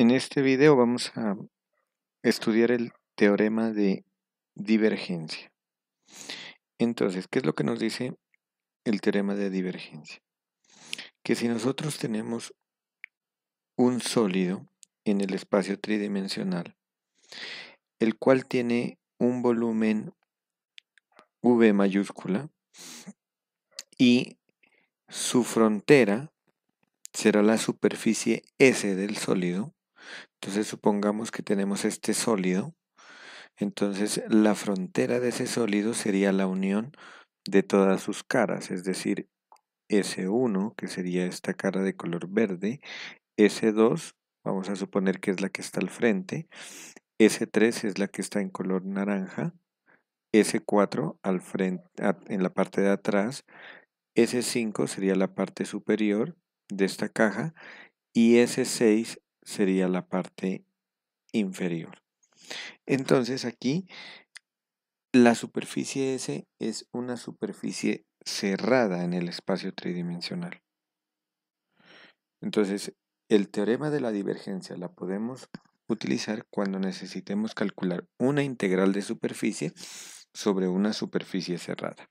En este video vamos a estudiar el teorema de divergencia. Entonces, ¿qué es lo que nos dice el teorema de divergencia? Que si nosotros tenemos un sólido en el espacio tridimensional, el cual tiene un volumen V mayúscula y su frontera será la superficie S del sólido, entonces supongamos que tenemos este sólido. Entonces la frontera de ese sólido sería la unión de todas sus caras, es decir, S1, que sería esta cara de color verde, S2, vamos a suponer que es la que está al frente, S3 es la que está en color naranja, S4 al frente, en la parte de atrás, S5 sería la parte superior de esta caja y S6 sería la parte inferior. Entonces aquí la superficie S es una superficie cerrada en el espacio tridimensional. Entonces el teorema de la divergencia la podemos utilizar cuando necesitemos calcular una integral de superficie sobre una superficie cerrada.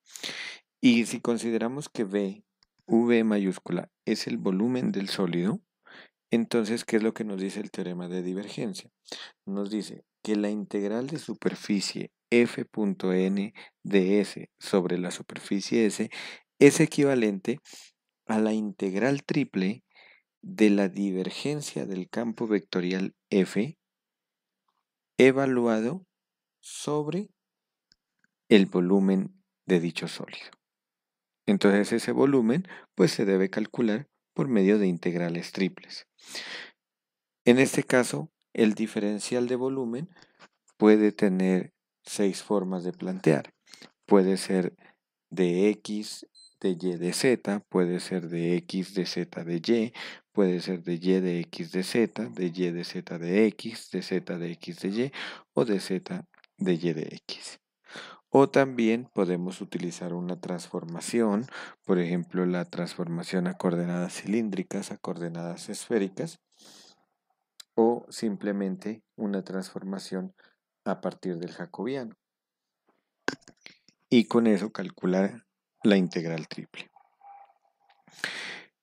Y si consideramos que V, V mayúscula, es el volumen del sólido, entonces, ¿qué es lo que nos dice el teorema de divergencia? Nos dice que la integral de superficie f.n de S sobre la superficie S es equivalente a la integral triple de la divergencia del campo vectorial F evaluado sobre el volumen de dicho sólido. Entonces ese volumen pues se debe calcular por medio de integrales triples. En este caso, el diferencial de volumen puede tener seis formas de plantear. Puede ser de x, de y, de z, puede ser de x, de z, de y, puede ser de y, de x, de z, de y, de z, de x, de z, de x, de y o de z, de y, de x. O también podemos utilizar una transformación, por ejemplo, la transformación a coordenadas cilíndricas, a coordenadas esféricas, o simplemente una transformación a partir del jacobiano. Y con eso calcular la integral triple.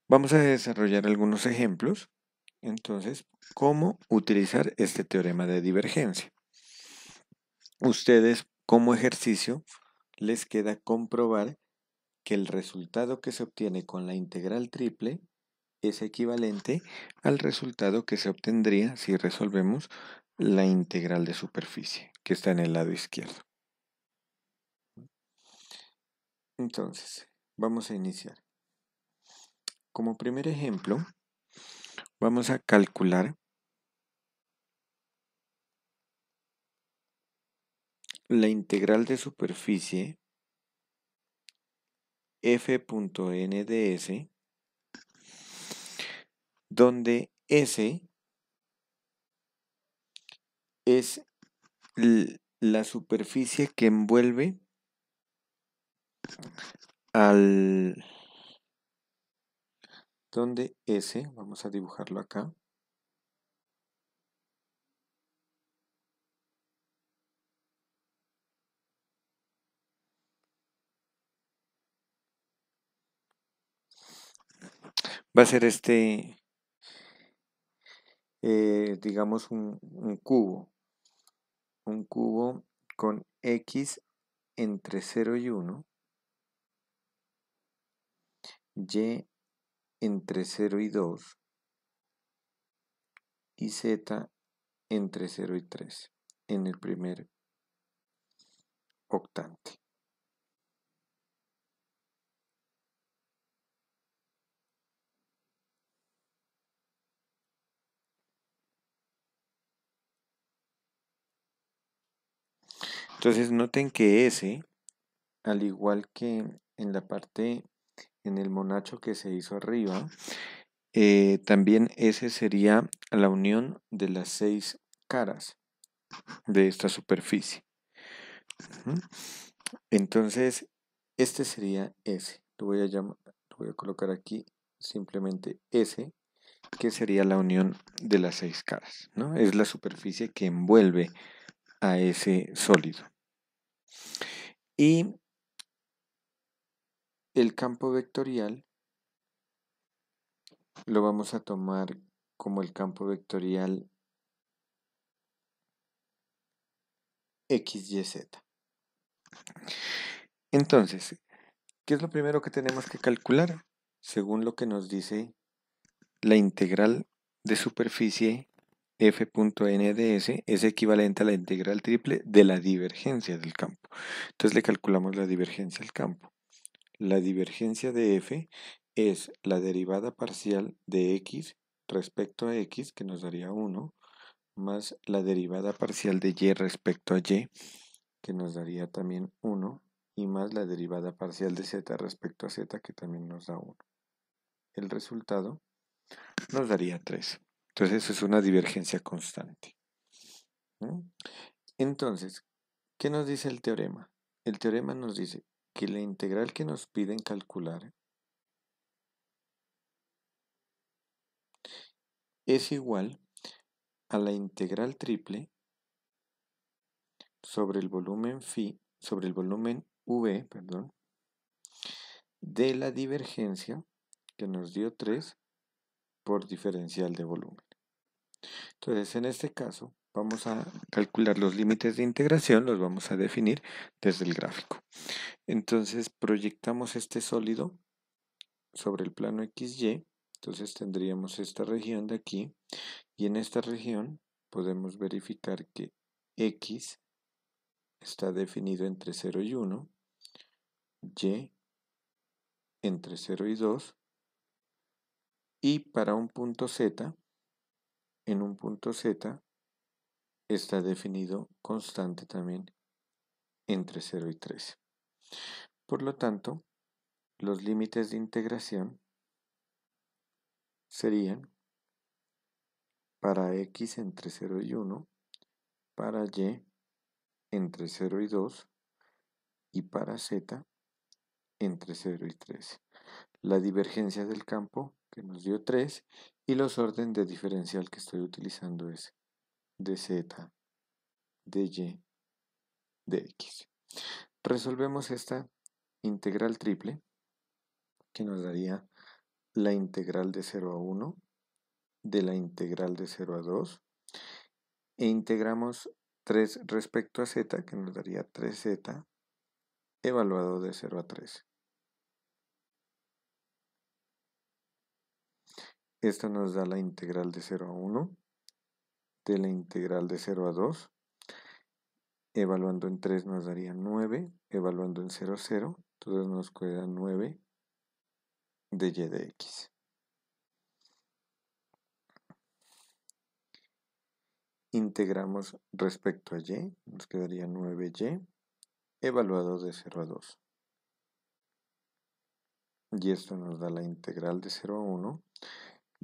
Vamos a desarrollar algunos ejemplos. Entonces, ¿cómo utilizar este teorema de divergencia? Ustedes como ejercicio, les queda comprobar que el resultado que se obtiene con la integral triple es equivalente al resultado que se obtendría si resolvemos la integral de superficie, que está en el lado izquierdo. Entonces, vamos a iniciar. Como primer ejemplo, vamos a calcular la integral de superficie f.n de S, donde S es la superficie que envuelve al donde S, vamos a dibujarlo acá, va a ser este, eh, digamos, un, un cubo. Un cubo con x entre 0 y 1, y entre 0 y 2, y z entre 0 y 3 en el primer octante. Entonces noten que S, al igual que en la parte, en el monacho que se hizo arriba, eh, también S sería la unión de las seis caras de esta superficie. Entonces, este sería S. Lo voy a, llamar, voy a colocar aquí simplemente S, que sería la unión de las seis caras. ¿no? Es la superficie que envuelve a ese sólido. Y el campo vectorial lo vamos a tomar como el campo vectorial x, y, z. Entonces, ¿qué es lo primero que tenemos que calcular? Según lo que nos dice la integral de superficie f.nds es equivalente a la integral triple de la divergencia del campo. Entonces le calculamos la divergencia del campo. La divergencia de f es la derivada parcial de x respecto a x, que nos daría 1, más la derivada parcial de y respecto a y, que nos daría también 1, y más la derivada parcial de z respecto a z, que también nos da 1. El resultado nos daría 3. Entonces eso es una divergencia constante. Entonces, ¿qué nos dice el teorema? El teorema nos dice que la integral que nos piden calcular es igual a la integral triple sobre el volumen phi, sobre el volumen v, perdón, de la divergencia que nos dio 3 por diferencial de volumen. Entonces, en este caso, vamos a calcular los límites de integración, los vamos a definir desde el gráfico. Entonces, proyectamos este sólido sobre el plano XY, entonces tendríamos esta región de aquí, y en esta región podemos verificar que X está definido entre 0 y 1, Y entre 0 y 2, y para un punto Z en un punto z está definido constante también entre 0 y 3 Por lo tanto, los límites de integración serían para x entre 0 y 1, para y entre 0 y 2 y para z entre 0 y 3. La divergencia del campo que nos dio 3 y los orden de diferencial que estoy utilizando es dz, de x. Resolvemos esta integral triple que nos daría la integral de 0 a 1 de la integral de 0 a 2 e integramos 3 respecto a z que nos daría 3z evaluado de 0 a 3. Esto nos da la integral de 0 a 1 de la integral de 0 a 2. Evaluando en 3 nos daría 9, evaluando en 0, 0. Entonces nos queda 9 de y de x. Integramos respecto a y, nos quedaría 9y, evaluado de 0 a 2. Y esto nos da la integral de 0 a 1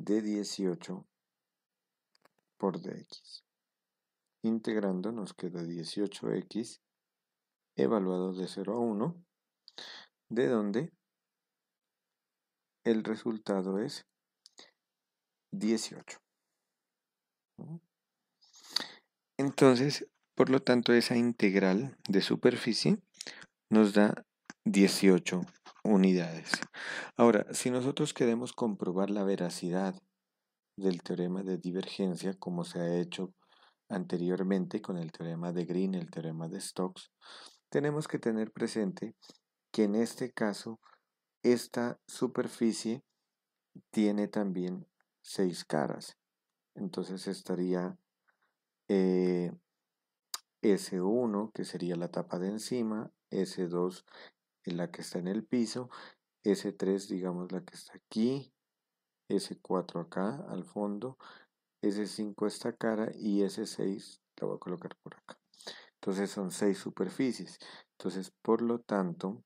de 18 por dx. Integrando nos queda 18x evaluado de 0 a 1, de donde el resultado es 18. Entonces, por lo tanto, esa integral de superficie nos da 18 unidades. Ahora, si nosotros queremos comprobar la veracidad del teorema de divergencia, como se ha hecho anteriormente con el teorema de Green, el teorema de Stokes, tenemos que tener presente que en este caso esta superficie tiene también seis caras. Entonces estaría eh, S1, que sería la tapa de encima, S2, la que está en el piso, S3 digamos la que está aquí, S4 acá al fondo, S5 esta cara y S6 la voy a colocar por acá. Entonces son seis superficies. Entonces, por lo tanto,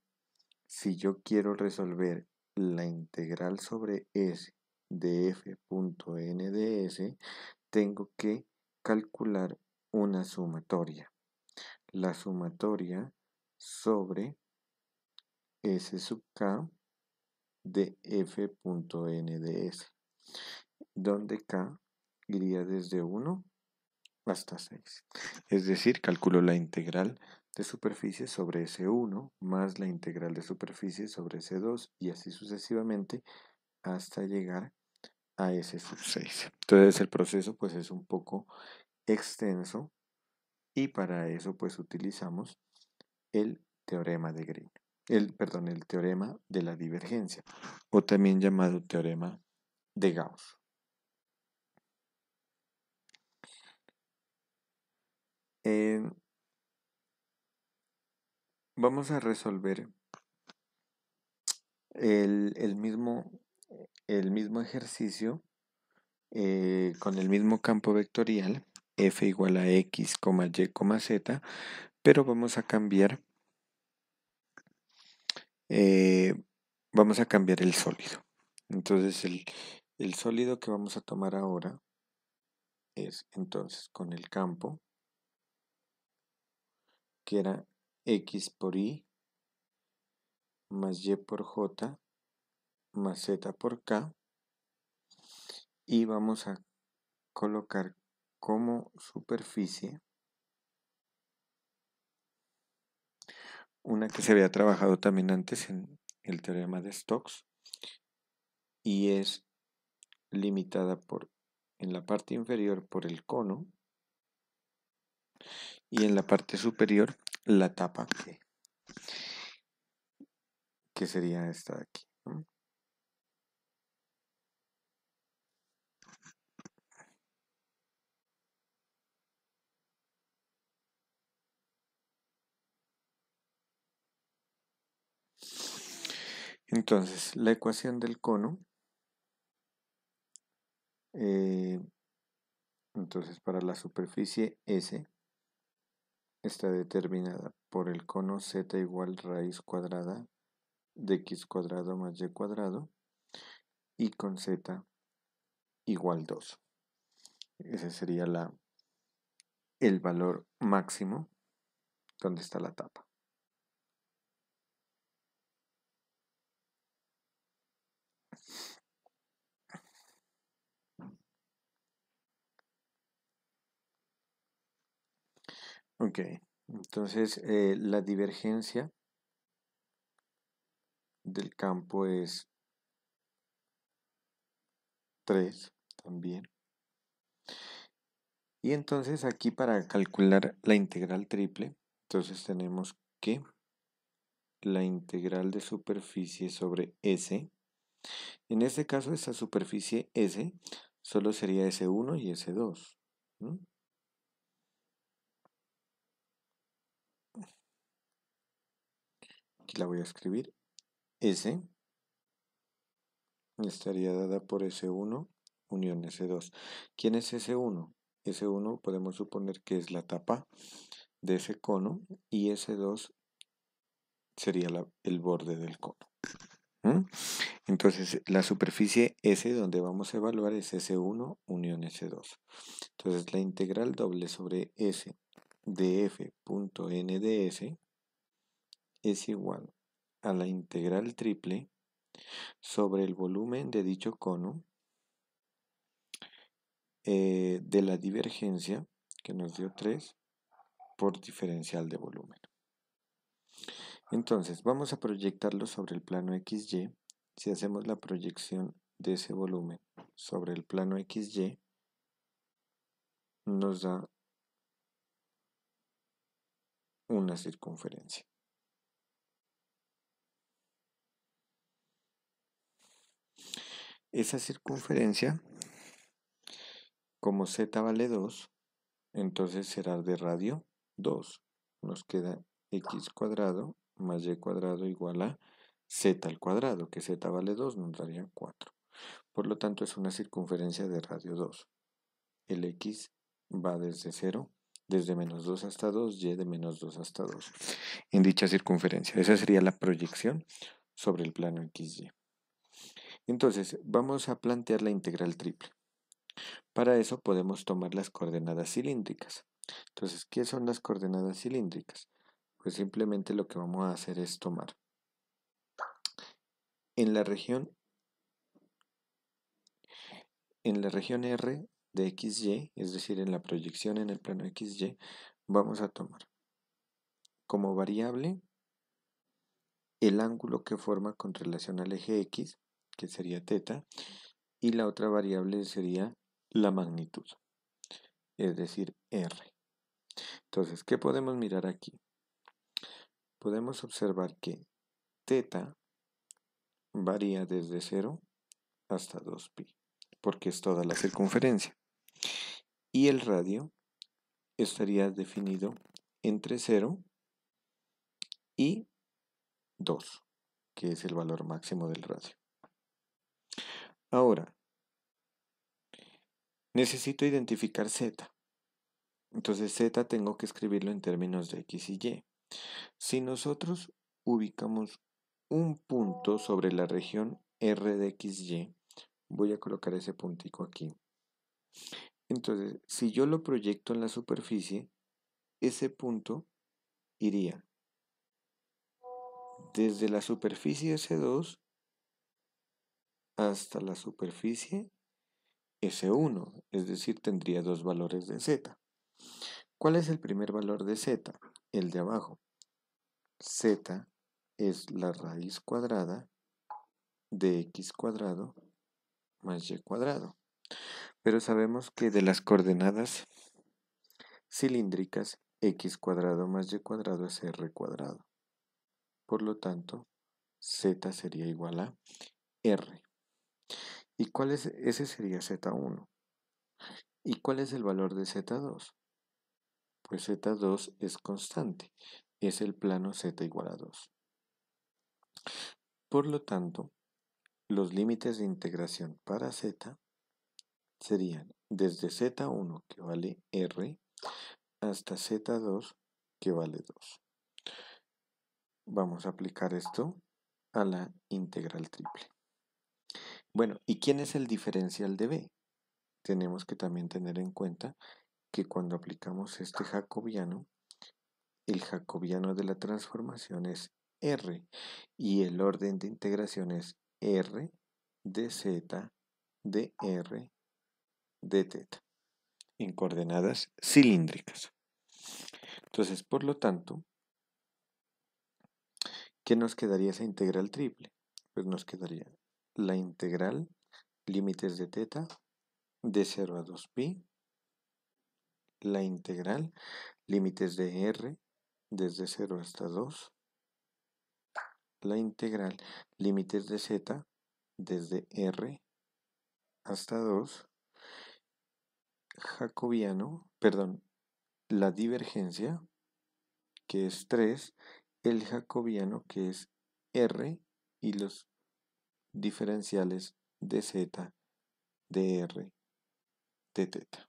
si yo quiero resolver la integral sobre S de f.n de S, tengo que calcular una sumatoria. La sumatoria sobre S sub K de F.N de S, donde K iría desde 1 hasta 6. Es decir, calculo la integral de superficie sobre S1 más la integral de superficie sobre S2 y así sucesivamente hasta llegar a S sub 6. Entonces el proceso pues es un poco extenso y para eso pues utilizamos el teorema de Green el, perdón, el teorema de la divergencia, o también llamado teorema de Gauss. vamos a resolver el, mismo, el mismo, ejercicio eh, con el mismo campo vectorial, f igual a x, y, z, pero vamos a cambiar eh, vamos a cambiar el sólido. Entonces el, el sólido que vamos a tomar ahora es entonces con el campo que era x por y más y por j más z por k y vamos a colocar como superficie una que se había trabajado también antes en el teorema de Stokes y es limitada por en la parte inferior por el cono y en la parte superior la tapa que sería esta de aquí. Entonces, la ecuación del cono, eh, entonces para la superficie S, está determinada por el cono z igual raíz cuadrada de x cuadrado más y cuadrado y con z igual 2. Ese sería la, el valor máximo donde está la tapa. Ok, entonces eh, la divergencia del campo es 3 también. Y entonces aquí para calcular la integral triple, entonces tenemos que la integral de superficie sobre S. En este caso, esa superficie S solo sería S1 y S2. aquí la voy a escribir, S estaría dada por S1 unión S2. ¿Quién es S1? S1 podemos suponer que es la tapa de ese cono y S2 sería el borde del cono. Entonces la superficie S donde vamos a evaluar es S1 unión S2. Entonces la integral doble sobre S de N de S es igual a la integral triple sobre el volumen de dicho cono eh, de la divergencia que nos dio 3 por diferencial de volumen. Entonces, vamos a proyectarlo sobre el plano XY. Si hacemos la proyección de ese volumen sobre el plano XY, nos da una circunferencia. esa circunferencia, como z vale 2, entonces será de radio 2. Nos queda x cuadrado más y cuadrado igual a z al cuadrado, que z vale 2, nos daría 4. Por lo tanto, es una circunferencia de radio 2. El x va desde 0, desde menos 2 hasta 2, y de menos 2 hasta 2, en dicha circunferencia. Esa sería la proyección sobre el plano xy. Entonces, vamos a plantear la integral triple. Para eso podemos tomar las coordenadas cilíndricas. Entonces, ¿qué son las coordenadas cilíndricas? Pues simplemente lo que vamos a hacer es tomar en la región en la región R de XY, es decir, en la proyección en el plano XY, vamos a tomar como variable el ángulo que forma con relación al eje X que sería teta, y la otra variable sería la magnitud, es decir, R. Entonces, ¿qué podemos mirar aquí? Podemos observar que teta varía desde 0 hasta 2pi, porque es toda la circunferencia. Y el radio estaría definido entre 0 y 2, que es el valor máximo del radio. Ahora, necesito identificar z. Entonces z tengo que escribirlo en términos de x y y. Si nosotros ubicamos un punto sobre la región R de Y, voy a colocar ese puntico aquí. Entonces, si yo lo proyecto en la superficie, ese punto iría desde la superficie S2 hasta la superficie S1, es decir, tendría dos valores de Z. ¿Cuál es el primer valor de Z? El de abajo. Z es la raíz cuadrada de x cuadrado más y cuadrado. Pero sabemos que de las coordenadas cilíndricas, x cuadrado más y cuadrado es r cuadrado. Por lo tanto, z sería igual a r. ¿Y cuál es? Ese sería Z1. ¿Y cuál es el valor de Z2? Pues Z2 es constante, es el plano Z igual a 2. Por lo tanto, los límites de integración para Z serían desde Z1 que vale R hasta Z2 que vale 2. Vamos a aplicar esto a la integral triple. Bueno, ¿y quién es el diferencial de B? Tenemos que también tener en cuenta que cuando aplicamos este jacobiano, el jacobiano de la transformación es R y el orden de integración es R, R de teta en coordenadas cilíndricas. Entonces, por lo tanto, ¿qué nos quedaría esa integral triple? Pues nos quedaría la integral límites de teta de 0 a 2pi, la integral límites de r desde 0 hasta 2, la integral límites de z desde r hasta 2, jacobiano, perdón, la divergencia que es 3, el jacobiano que es r y los diferenciales de z, de r, de teta.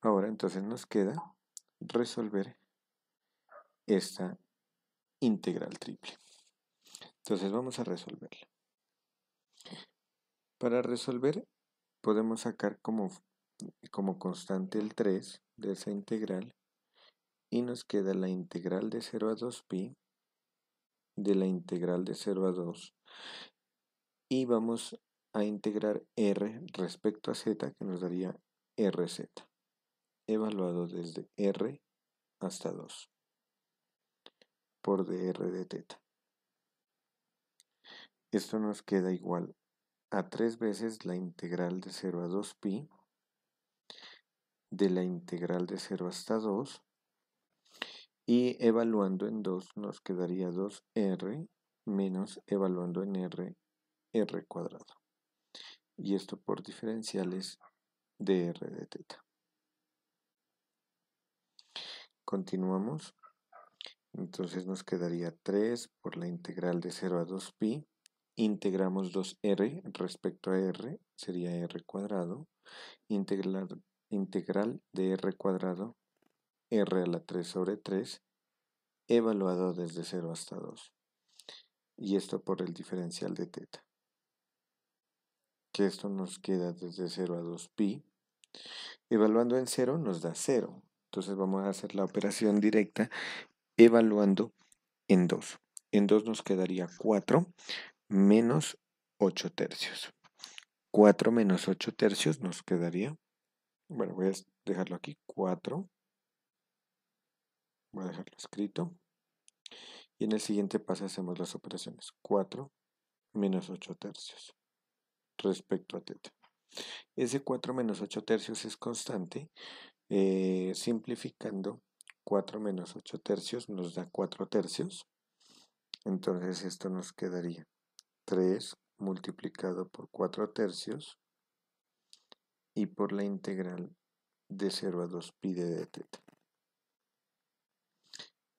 Ahora entonces nos queda resolver esta integral triple. Entonces vamos a resolverla. Para resolver podemos sacar como, como constante el 3 de esa integral y nos queda la integral de 0 a 2pi de la integral de 0 a 2 y vamos a integrar r respecto a z que nos daría rz evaluado desde r hasta 2 por dr de teta. Esto nos queda igual a 3 veces la integral de 0 a 2pi de la integral de 0 hasta 2 y evaluando en 2 nos quedaría 2r menos evaluando en r, r cuadrado. Y esto por diferenciales de r de teta. Continuamos. Entonces nos quedaría 3 por la integral de 0 a 2pi. Integramos 2r respecto a r, sería r cuadrado. Integral, integral de r cuadrado R a la 3 sobre 3, evaluado desde 0 hasta 2. Y esto por el diferencial de teta. Que esto nos queda desde 0 a 2pi. Evaluando en 0 nos da 0. Entonces vamos a hacer la operación directa evaluando en 2. En 2 nos quedaría 4 menos 8 tercios. 4 menos 8 tercios nos quedaría, bueno, voy a dejarlo aquí, 4 voy a dejarlo escrito. Y en el siguiente paso hacemos las operaciones 4 menos 8 tercios respecto a teta. Ese 4 menos 8 tercios es constante. Eh, simplificando, 4 menos 8 tercios nos da 4 tercios. Entonces esto nos quedaría 3 multiplicado por 4 tercios y por la integral de 0 a 2 pi de teta.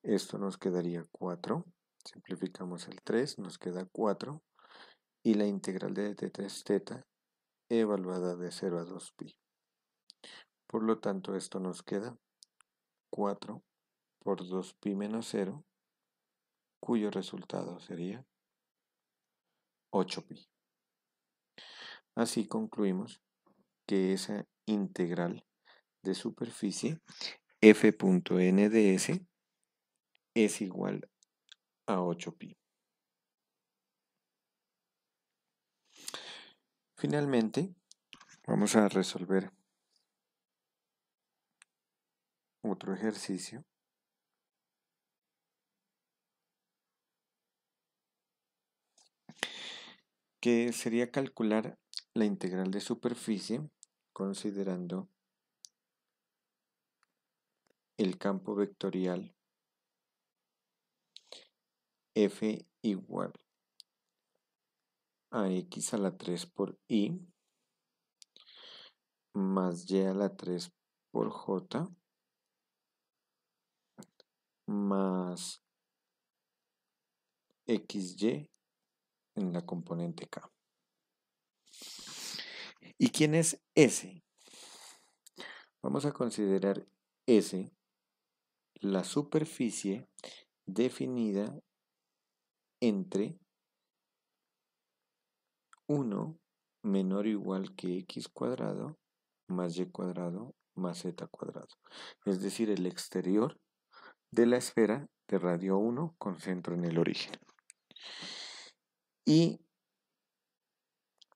Esto nos quedaría 4. Simplificamos el 3, nos queda 4. Y la integral de t3 teta evaluada de 0 a 2pi. Por lo tanto, esto nos queda 4 por 2pi menos 0, cuyo resultado sería 8pi. Así concluimos que esa integral de superficie f.n es igual a 8pi. Finalmente, vamos a resolver otro ejercicio. que sería calcular la integral de superficie considerando el campo vectorial f igual a x a la 3 por i más y a la 3 por j más xy en la componente k. ¿Y quién es S? Vamos a considerar S la superficie definida entre 1 menor o igual que x cuadrado más y cuadrado más z cuadrado. Es decir, el exterior de la esfera de radio 1 con centro en el origen. Y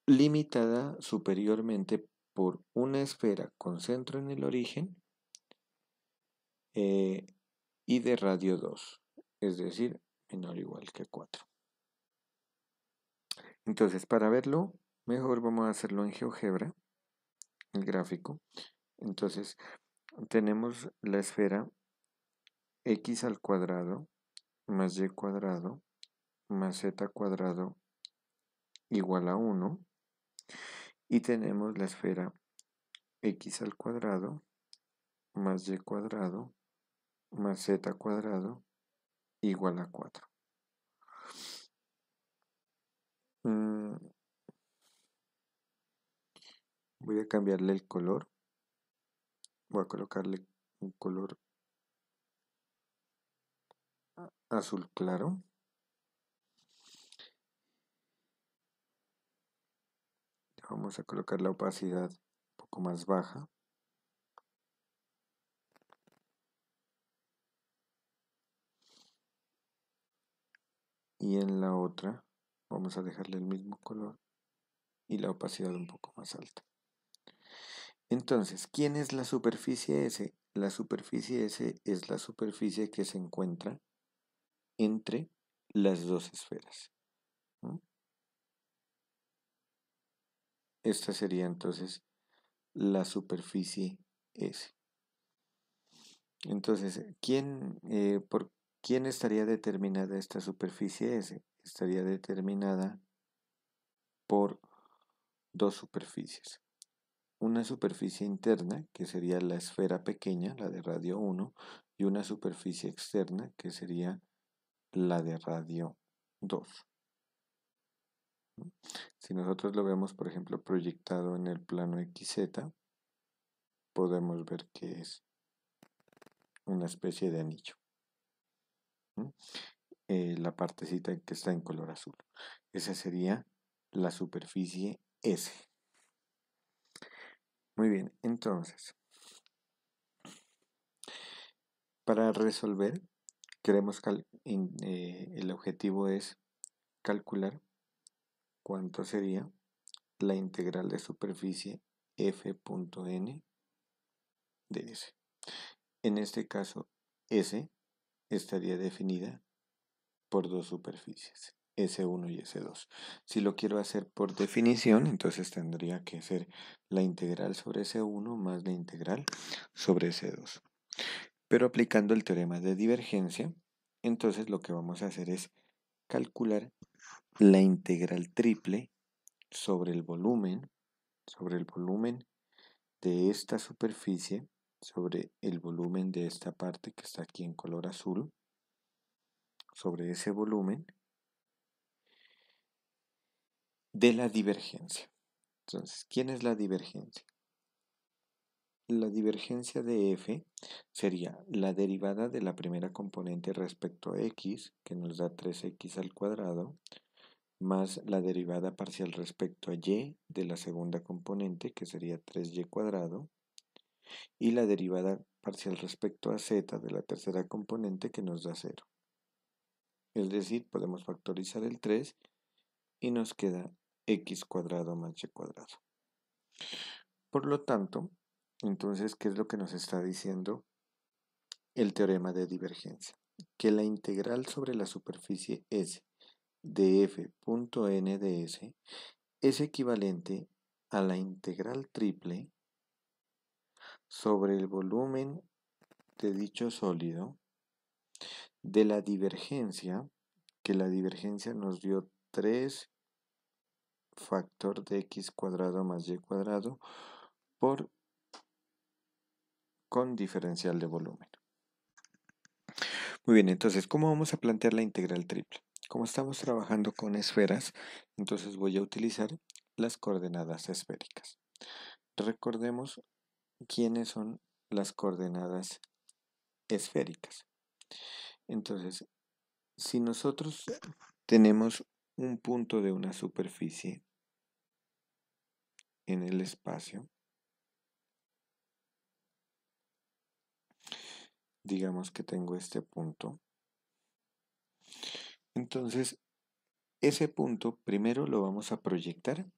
limitada superiormente por una esfera con centro en el origen eh, y de radio 2, es decir, menor o igual que 4. Entonces, para verlo mejor vamos a hacerlo en GeoGebra, el gráfico. Entonces, tenemos la esfera x al cuadrado más y cuadrado más z cuadrado igual a 1 y tenemos la esfera x al cuadrado más y cuadrado más z cuadrado igual a 4. Mm. Voy a cambiarle el color. Voy a colocarle un color azul claro. Vamos a colocar la opacidad un poco más baja. y en la otra vamos a dejarle el mismo color y la opacidad un poco más alta. Entonces, ¿quién es la superficie S? La superficie S es la superficie que se encuentra entre las dos esferas. Esta sería entonces la superficie S. Entonces, ¿quién, eh, ¿Por por, ¿Quién estaría determinada esta superficie S? Estaría determinada por dos superficies. Una superficie interna, que sería la esfera pequeña, la de radio 1, y una superficie externa, que sería la de radio 2. Si nosotros lo vemos, por ejemplo, proyectado en el plano XZ, podemos ver que es una especie de anillo. Eh, la partecita que está en color azul. Esa sería la superficie S. Muy bien, entonces, para resolver, queremos eh, el objetivo es calcular cuánto sería la integral de superficie f.n de S. En este caso, S estaría definida por dos superficies, S1 y S2. Si lo quiero hacer por definición, entonces tendría que ser la integral sobre S1 más la integral sobre S2. Pero aplicando el teorema de divergencia, entonces lo que vamos a hacer es calcular la integral triple sobre el volumen, sobre el volumen de esta superficie sobre el volumen de esta parte que está aquí en color azul, sobre ese volumen de la divergencia. Entonces, ¿quién es la divergencia? La divergencia de f sería la derivada de la primera componente respecto a x, que nos da 3x al cuadrado, más la derivada parcial respecto a y de la segunda componente, que sería 3y cuadrado, y la derivada parcial respecto a z de la tercera componente que nos da 0. Es decir, podemos factorizar el 3 y nos queda x cuadrado más y cuadrado. Por lo tanto, entonces, ¿qué es lo que nos está diciendo el teorema de divergencia? Que la integral sobre la superficie S de f.n de S es equivalente a la integral triple sobre el volumen de dicho sólido, de la divergencia, que la divergencia nos dio 3 factor de x cuadrado más y cuadrado por con diferencial de volumen. Muy bien, entonces, ¿cómo vamos a plantear la integral triple? Como estamos trabajando con esferas, entonces voy a utilizar las coordenadas esféricas. Recordemos quiénes son las coordenadas esféricas. Entonces, si nosotros tenemos un punto de una superficie en el espacio, digamos que tengo este punto, entonces ese punto primero lo vamos a proyectar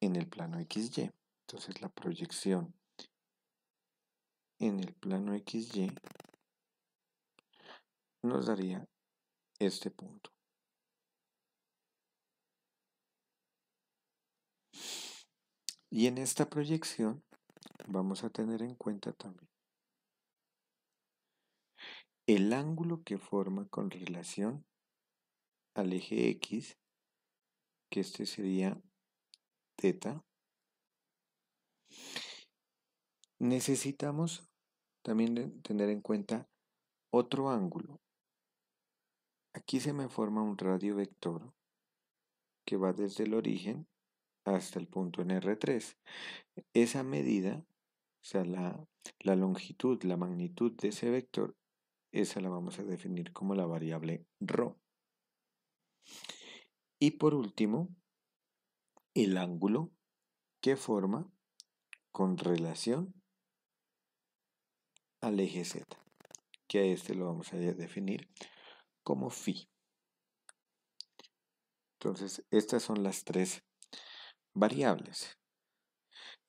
en el plano XY. Entonces la proyección en el plano XY nos daría este punto. Y en esta proyección vamos a tener en cuenta también el ángulo que forma con relación al eje X, que este sería teta. Necesitamos también tener en cuenta otro ángulo. Aquí se me forma un radio vector que va desde el origen hasta el punto en R3. Esa medida, o sea, la, longitud, la magnitud de ese vector, esa la vamos a definir como la variable ρ. Y por último, el ángulo que forma con relación al eje Z, que a este lo vamos a definir como phi. Entonces, estas son las tres variables.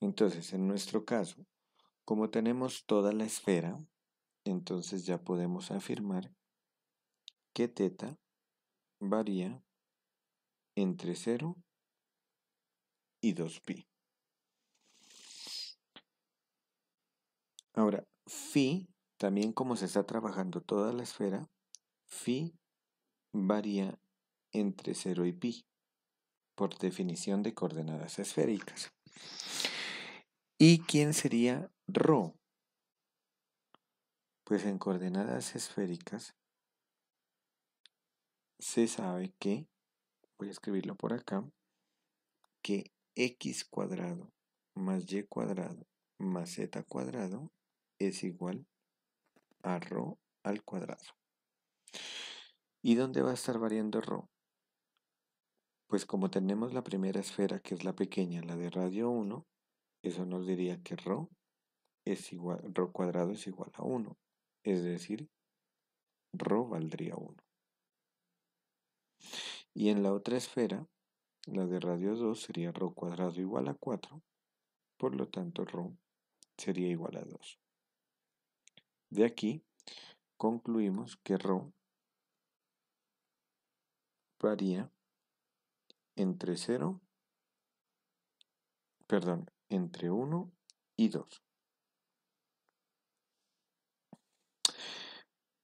Entonces, en nuestro caso, como tenemos toda la esfera, entonces ya podemos afirmar que teta varía entre 0 y 2pi. Ahora, Phi, también como se está trabajando toda la esfera, phi varía entre 0 y pi por definición de coordenadas esféricas. ¿Y quién sería rho? Pues en coordenadas esféricas se sabe que, voy a escribirlo por acá, que x cuadrado más y cuadrado más z cuadrado es igual a Rho al cuadrado. ¿Y dónde va a estar variando Rho? Pues como tenemos la primera esfera, que es la pequeña, la de radio 1, eso nos diría que ρ, es igual, cuadrado es igual a 1. Es decir, Rho valdría 1. Y en la otra esfera, la de radio 2 sería ρ cuadrado igual a 4. Por lo tanto, ρ sería igual a 2. De aquí concluimos que rho varía entre 0, perdón, entre 1 y 2.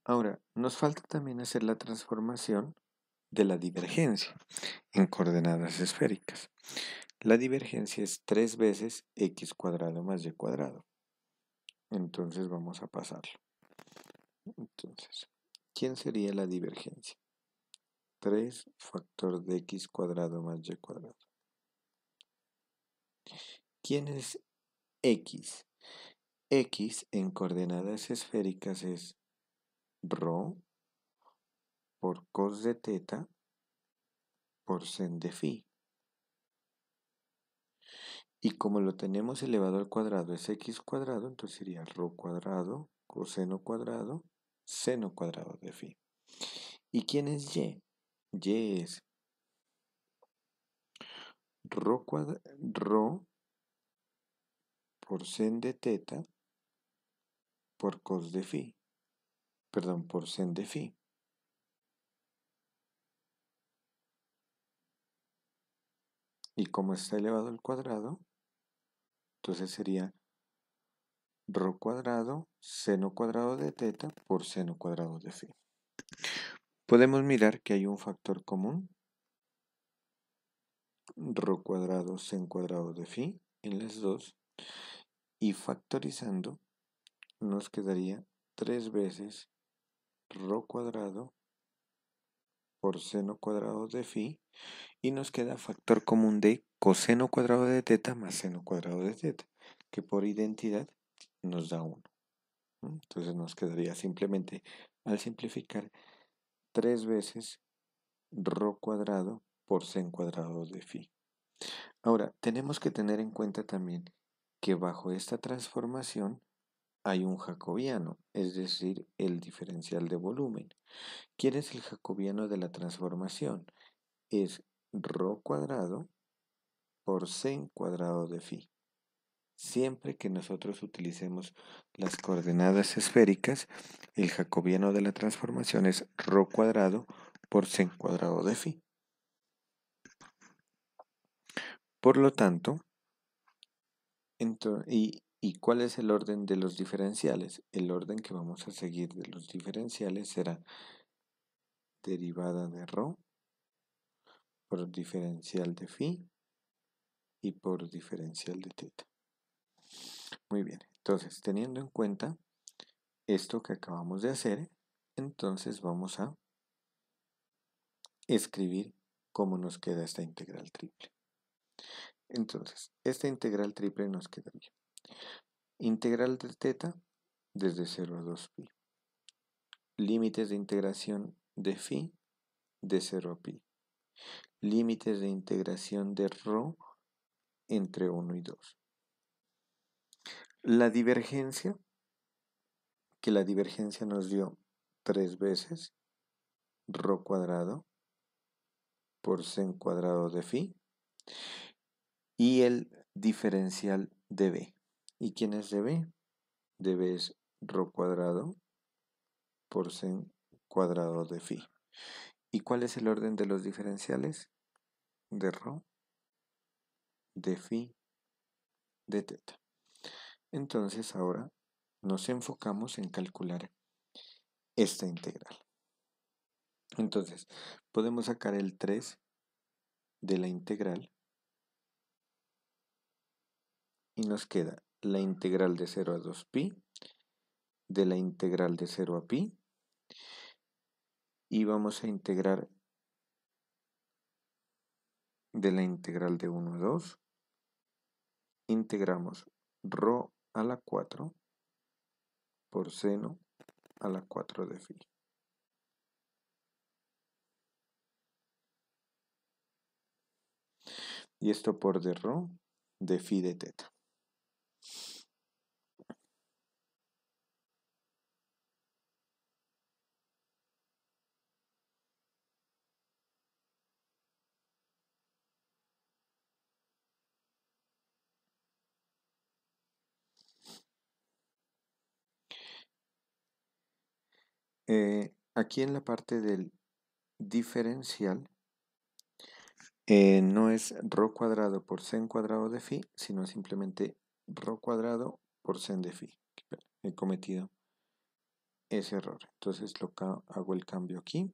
Ahora, nos falta también hacer la transformación de la divergencia en coordenadas esféricas. La divergencia es 3 veces x cuadrado más y cuadrado. Entonces vamos a pasarlo. Entonces, ¿quién sería la divergencia? 3 factor de x cuadrado más y cuadrado. ¿Quién es x? x en coordenadas esféricas es ρ por cos de teta por sen de phi. Y como lo tenemos elevado al cuadrado es x cuadrado, entonces sería rho cuadrado, coseno cuadrado, seno cuadrado de phi. ¿Y quién es y? Y es rho, por sen de teta por cos de phi. Perdón, por sen de phi. Y como está elevado al cuadrado, entonces sería Rho cuadrado, seno cuadrado de teta por seno cuadrado de phi. Podemos mirar que hay un factor común, Rho cuadrado, seno cuadrado de phi, en las dos, y factorizando nos quedaría tres veces Rho cuadrado por seno cuadrado de phi, y nos queda factor común de coseno cuadrado de teta más seno cuadrado de teta, que por identidad nos da 1. Entonces nos quedaría simplemente, al simplificar, 3 veces ro cuadrado por sen cuadrado de phi. Ahora, tenemos que tener en cuenta también que bajo esta transformación hay un jacobiano, es decir, el diferencial de volumen. ¿Quién es el jacobiano de la transformación? Es rho cuadrado por sen cuadrado de phi. Siempre que nosotros utilicemos las coordenadas esféricas, el jacobiano de la transformación es rho cuadrado por sen cuadrado de phi. Por lo tanto, y, cuál es el orden de los diferenciales? El orden que vamos a seguir de los diferenciales será derivada de rho por diferencial de phi y por diferencial de teta. Muy bien, entonces teniendo en cuenta esto que acabamos de hacer, entonces vamos a escribir cómo nos queda esta integral triple. Entonces, esta integral triple nos quedaría Integral de teta desde 0 a 2pi. Límites de integración de phi de 0 a pi. Límites de integración de rho entre 1 y 2. La divergencia, que la divergencia nos dio tres veces, ρ cuadrado por sen cuadrado de phi, y el diferencial de b. ¿Y quién es de db? db es ρ cuadrado por sen cuadrado de phi. ¿Y cuál es el orden de los diferenciales de ρ? de phi de teta. Entonces ahora nos enfocamos en calcular esta integral. Entonces, podemos sacar el 3 de la integral y nos queda la integral de 0 a 2pi de la integral de 0 a pi y vamos a integrar de la integral de 1 a 2 integramos ρ a la 4 por seno a la 4 de phi. Y esto por de ρ de phi de teta. Eh, aquí en la parte del diferencial eh, no es rho cuadrado por sen cuadrado de phi, sino simplemente rho cuadrado por sen de phi. He cometido ese error. Entonces lo hago el cambio aquí.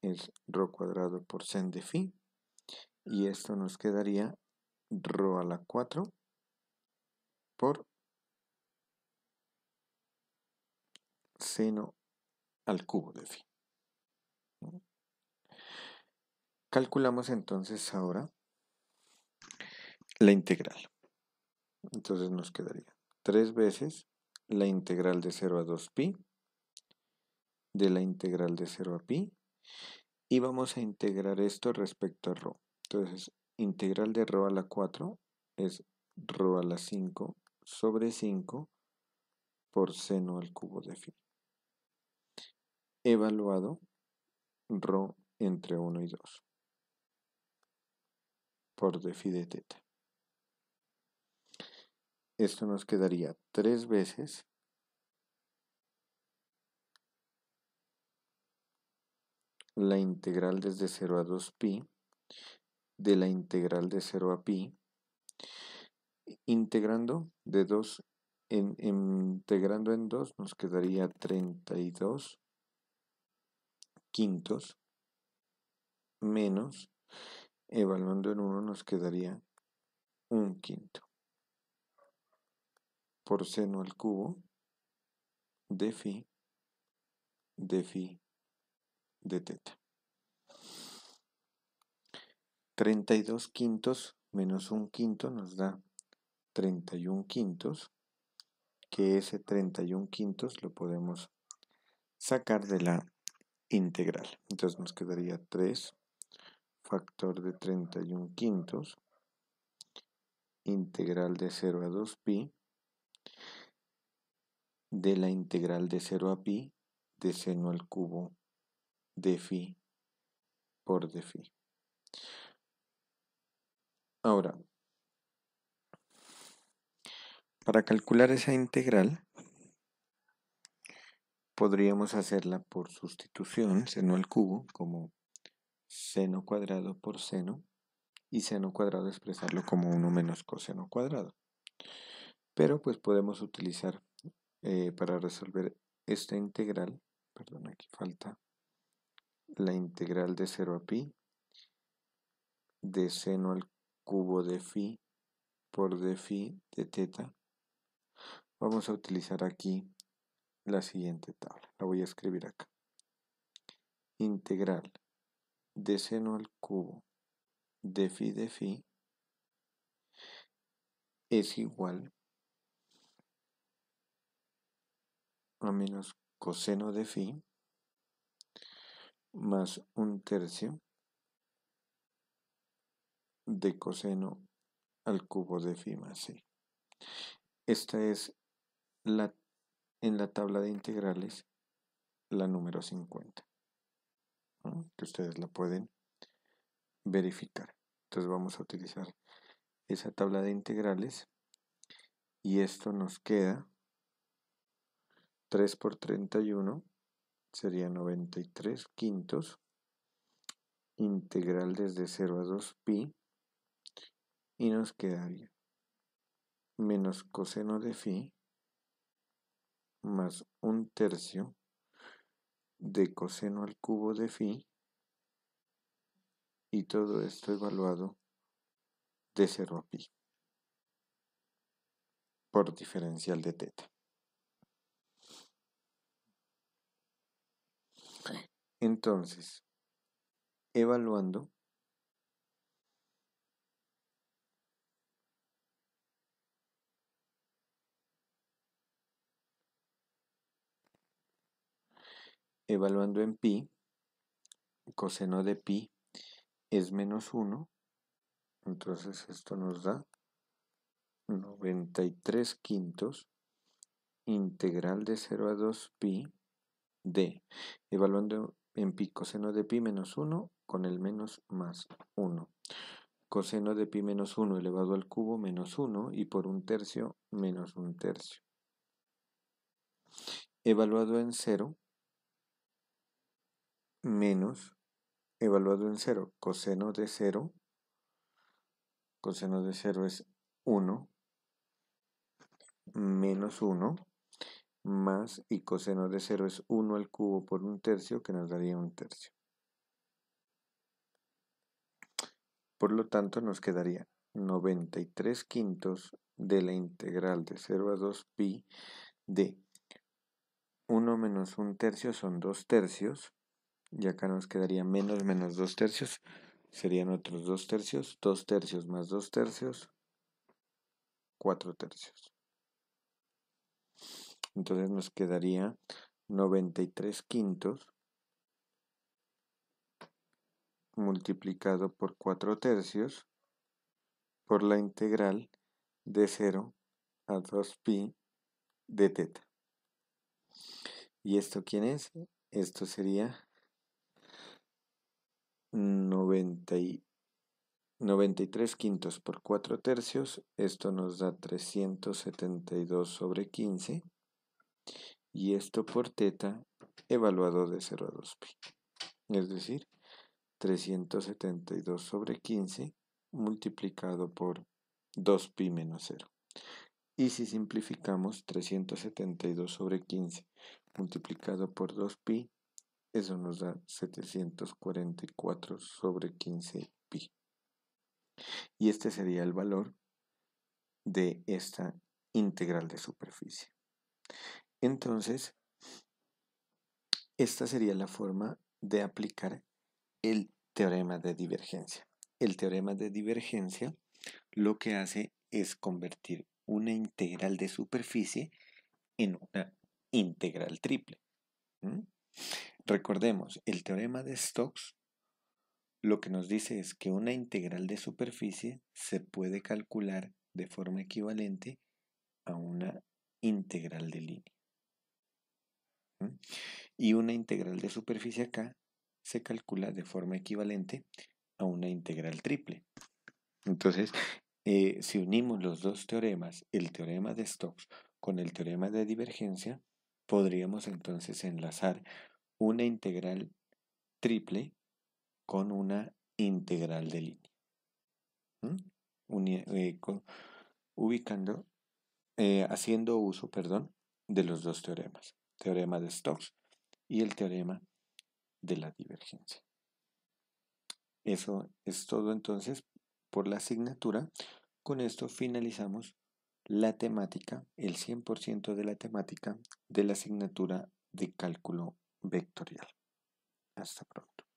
Es rho cuadrado por sen de phi. Y esto nos quedaría rho a la 4 por seno al cubo de phi. Calculamos entonces ahora la integral. Entonces nos quedaría tres veces la integral de 0 a 2pi de la integral de 0 a pi y vamos a integrar esto respecto a rho. Entonces, integral de rho a la 4 es rho a la 5 sobre 5 por seno al cubo de phi evaluado rho entre 1 y 2 por defi de teta. Esto nos quedaría tres veces la integral desde 0 a 2pi de la integral de 0 a pi integrando de 2 integrando en 2 nos quedaría 32 quintos menos, evaluando en 1 nos quedaría un quinto por seno al cubo de phi de phi de teta. 32 quintos menos un quinto nos da 31 quintos, que ese 31 quintos lo podemos sacar de la integral. Entonces nos quedaría 3 factor de 31 quintos integral de 0 a 2pi de la integral de 0 a pi de seno al cubo de phi por de phi. Ahora, para calcular esa integral, podríamos hacerla por sustitución, seno al cubo, como seno cuadrado por seno, y seno cuadrado expresarlo como 1 menos coseno cuadrado. Pero pues podemos utilizar eh, para resolver esta integral, perdón, aquí falta la integral de 0 a pi, de seno al cubo de phi por de phi de teta. Vamos a utilizar aquí la siguiente tabla. La voy a escribir acá. Integral de seno al cubo de phi de phi es igual a menos coseno de phi más un tercio de coseno al cubo de phi más c. Esta es la en la tabla de integrales la número 50, que ustedes la pueden verificar. Entonces vamos a utilizar esa tabla de integrales y esto nos queda 3 por 31 sería 93 quintos integral desde 0 a 2pi y nos quedaría menos coseno de phi más un tercio de coseno al cubo de phi y todo esto evaluado de 0 a pi por diferencial de teta. Entonces, evaluando evaluando en pi, coseno de pi es menos 1, entonces esto nos da 93 quintos integral de 0 a 2 pi de, evaluando en pi coseno de pi menos 1 con el menos más 1. Coseno de pi menos 1 elevado al cubo menos 1 y por un tercio menos un tercio. Evaluado en 0, menos, evaluado en 0, coseno de 0, coseno de 0 es 1, menos 1, más y coseno de 0 es 1 al cubo por un tercio, que nos daría un tercio. Por lo tanto, nos quedaría 93 quintos de la integral de 0 a 2pi de 1 menos 1 tercio son 2 tercios y acá nos quedaría menos menos 2 tercios. Serían otros 2 tercios. 2 tercios más 2 tercios. 4 tercios. Entonces nos quedaría 93 quintos multiplicado por 4 tercios por la integral de 0 a 2pi de teta. ¿Y esto quién es? Esto sería 93 quintos por 4 tercios, esto nos da 372 sobre 15, y esto por teta evaluado de 0 a 2pi, es decir, 372 sobre 15 multiplicado por 2pi menos 0. Y si simplificamos, 372 sobre 15 multiplicado por 2pi eso nos da 744 sobre 15 pi. Y este sería el valor de esta integral de superficie. Entonces, esta sería la forma de aplicar el teorema de divergencia. El teorema de divergencia lo que hace es convertir una integral de superficie en una integral triple. Recordemos, el teorema de Stokes lo que nos dice es que una integral de superficie se puede calcular de forma equivalente a una integral de línea. Y una integral de superficie acá se calcula de forma equivalente a una integral triple. Entonces, eh, si unimos los dos teoremas, el teorema de Stokes con el teorema de divergencia, podríamos entonces enlazar una integral triple con una integral de línea. Eh, ubicando, eh, haciendo uso, perdón, de los dos teoremas, teorema de Stokes y el teorema de la divergencia. Eso es todo entonces por la asignatura. Con esto finalizamos la temática, el 100% de la temática de la asignatura de cálculo vectorial. Hasta pronto.